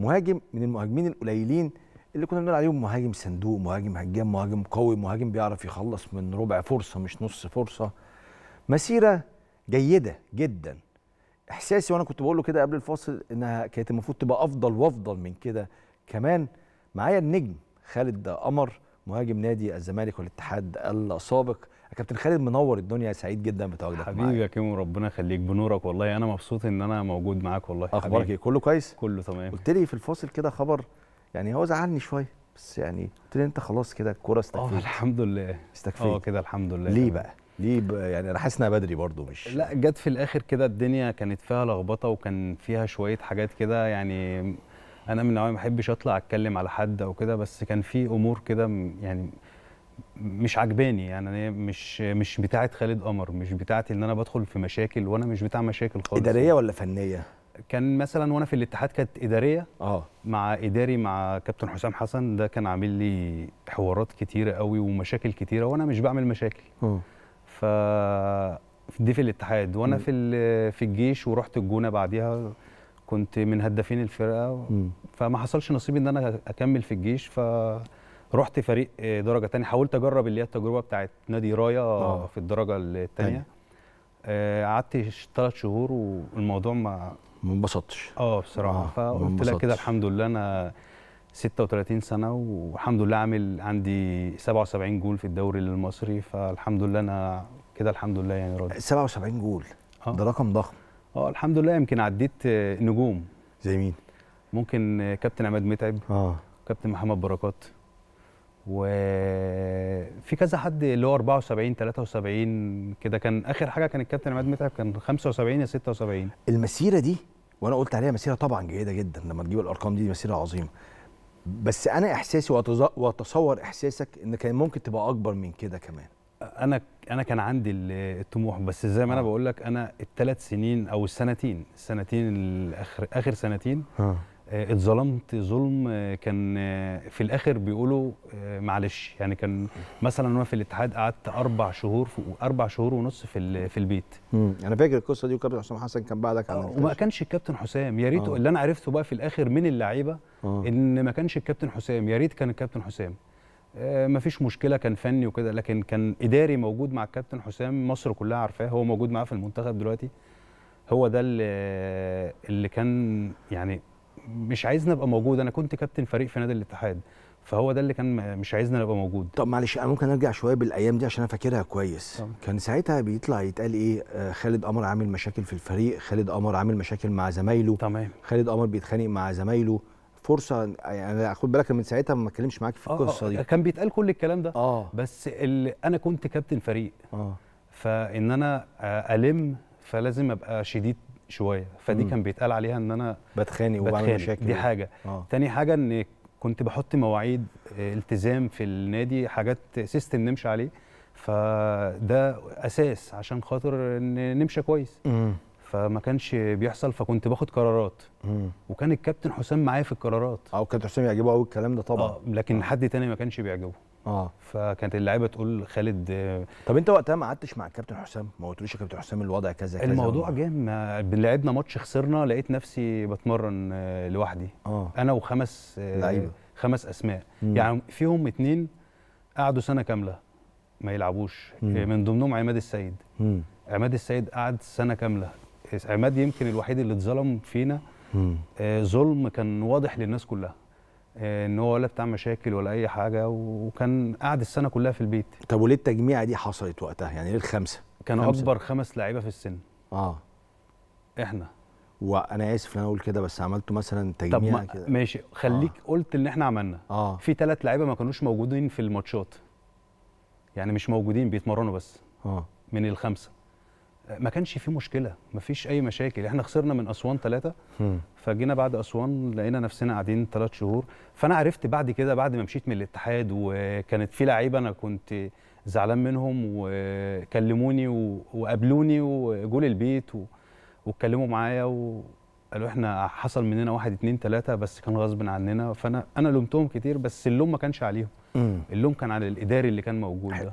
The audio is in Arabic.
مهاجم من المهاجمين القليلين اللي كنا بنقول عليهم مهاجم صندوق مهاجم هجام مهاجم قوي مهاجم بيعرف يخلص من ربع فرصه مش نص فرصه مسيره جيده جدا احساسي وانا كنت بقول له كده قبل الفاصل انها كانت المفروض تبقى افضل وافضل من كده كمان معايا النجم خالد قمر مهاجم نادي الزمالك والاتحاد السابق كابتن خالد منور الدنيا سعيد جدا بتواجدك حبيبي يا كيمو ربنا يخليك بنورك والله انا مبسوط ان انا موجود معاك والله اخبارك ايه كله كويس كله تمام قلت لي في الفاصل كده خبر يعني هو زعلني شويه بس يعني قلت لي انت خلاص كده الكوره آه، استكفيت اه الحمد لله استكفيت اه كده الحمد لله ليه بقى ليه بقى يعني انا حاسس انها بدري برضو مش لا جت في الاخر كده الدنيا كانت فيها لخبطه وكان فيها شويه حاجات كده يعني انا من نوعي ما بحبش اطلع اتكلم على حد او كده بس كان في امور كده يعني مش عجباني يعني أنا مش مش بتاعه خالد قمر مش بتاعتي ان انا بدخل في مشاكل وانا مش بتاع مشاكل خالص اداريه ولا فنيه كان مثلا وانا في الاتحاد كانت اداريه اه مع اداري مع كابتن حسام حسن ده كان عامل لي حوارات كتيره قوي ومشاكل كتيره وانا مش بعمل مشاكل آه. ف دي في الاتحاد وانا م. في في الجيش ورحت الجونه بعديها كنت من هدافين الفرقه م. فما حصلش نصيبي ان انا اكمل في الجيش ف رحت فريق آه، درجه تانية حاولت اجرب اللي هي التجربه بتاعت نادي رايا آه، آه. في الدرجه الثانيه قعدت آه ثلاث شهور والموضوع ما ما انبسطتش اه بصراحه آه. فقلت لك كده الحمد لله انا 36 سنه والحمد لله عامل عندي 77 جول في الدوري المصري فالحمد لله انا كده الحمد لله يعني راضي 77 جول آه. ده رقم ضخم اه الحمد لله يمكن عديت نجوم زي مين ممكن كابتن عماد متعب اه كابتن محمد بركات وفي كذا حد اللي هو 74 73 كده كان اخر حاجه كان الكابتن عماد متعب كان 75 يا 76 المسيره دي وانا قلت عليها مسيره طبعا جيده جدا لما تجيب الارقام دي مسيره عظيمه بس انا احساسي واتصور احساسك ان كان ممكن تبقى اكبر من كده كمان انا انا كان عندي الطموح بس زي ما انا آه. بقول لك انا الثلاث سنين او السنتين السنتين الاخر اخر سنتين آه. آه، اتظلمت ظلم آه، كان آه، في الاخر بيقولوا معلش يعني كان مثلا انا في الاتحاد قعدت اربع شهور اربع شهور ونص في في البيت انا فاكر القصه دي وكابتن حسام حسن كان بعدك عن وما كانش الكابتن حسام يا ريت اللي انا عرفته بقى في الاخر من اللعيبه ان ما كانش الكابتن حسام يا ريت كان الكابتن حسام ما فيش مشكله كان فني وكده لكن كان اداري موجود مع الكابتن حسام مصر كلها عارفاه هو موجود معاه في المنتخب دلوقتي هو ده اللي كان يعني مش عايزني ابقى موجود انا كنت كابتن فريق في نادي الاتحاد فهو ده اللي كان مش عايزنا نبقى موجود طب معلش انا ممكن ارجع شويه بالايام دي عشان انا فاكرها كويس طب. كان ساعتها بيطلع يتقال ايه آه، خالد قمر عامل مشاكل في الفريق خالد قمر عامل مشاكل مع زمايله تمام خالد قمر بيتخانق مع زمايله فرصه يعني خد بالك من ساعتها ما اتكلمش معاك في آه، القصه آه، دي كان بيتقال كل الكلام ده آه. بس اللي انا كنت كابتن فريق آه. فان انا الم فلازم ابقى شديد شويه فدي كان بيتقال عليها ان انا بتخانق وبعمل مشاكل دي حاجه آه. تاني حاجه ان كنت بحط مواعيد آه، التزام في النادي حاجات سيستم نمشي عليه فده اساس عشان خاطر ان نمشي كويس م. فما كانش بيحصل فكنت باخد قرارات وكان الكابتن حسام معايا في القرارات اه الكابتن حسام يعجبه قوي الكلام ده طبعا آه لكن آه. حد تاني ما كانش بيعجبه اه فكانت اللعيبه تقول خالد طب انت وقتها ما قعدتش مع الكابتن حسام ما قلتلوش يا كابتن حسام الوضع كذا كذا الموضوع جه لعبنا ماتش خسرنا لقيت نفسي بتمرن آه، لوحدي آه. انا وخمس آه، لعيبه خمس اسماء مم. يعني فيهم اتنين قعدوا سنه كامله ما يلعبوش مم. آه، من ضمنهم عماد السيد مم. عماد السيد قعد سنه كامله عماد يمكن الوحيد اللي اتظلم فينا آه ظلم كان واضح للناس كلها آه، ان هو ولا بتاع مشاكل ولا اي حاجه وكان قاعد السنه كلها في البيت طب وليه التجميعه دي حصلت وقتها يعني ليه الخمسه خمسة. اكبر خمس لعيبه في السن اه احنا وانا اسف ان انا اقول كده بس عملته مثلا تجميع كده ماشي خليك آه. قلت ان احنا عملنا آه. في ثلاث لعيبه ما كانوش موجودين في الماتشات يعني مش موجودين بيتمرنوا بس آه. من الخمسه ما كانش في مشكله ما فيش اي مشاكل احنا خسرنا من اسوان ثلاثه فجينا بعد اسوان لقينا نفسنا قاعدين ثلاث شهور فانا عرفت بعد كده بعد ما مشيت من الاتحاد وكانت في لعيبه انا كنت زعلان منهم وكلموني وقابلوني وجول البيت و... واتكلموا معايا وقالوا احنا حصل مننا واحد اتنين تلاته بس كان غصب عننا فانا انا لومتهم كتير بس اللوم ما كانش عليهم اللوم كان على الاداري اللي كان موجود ده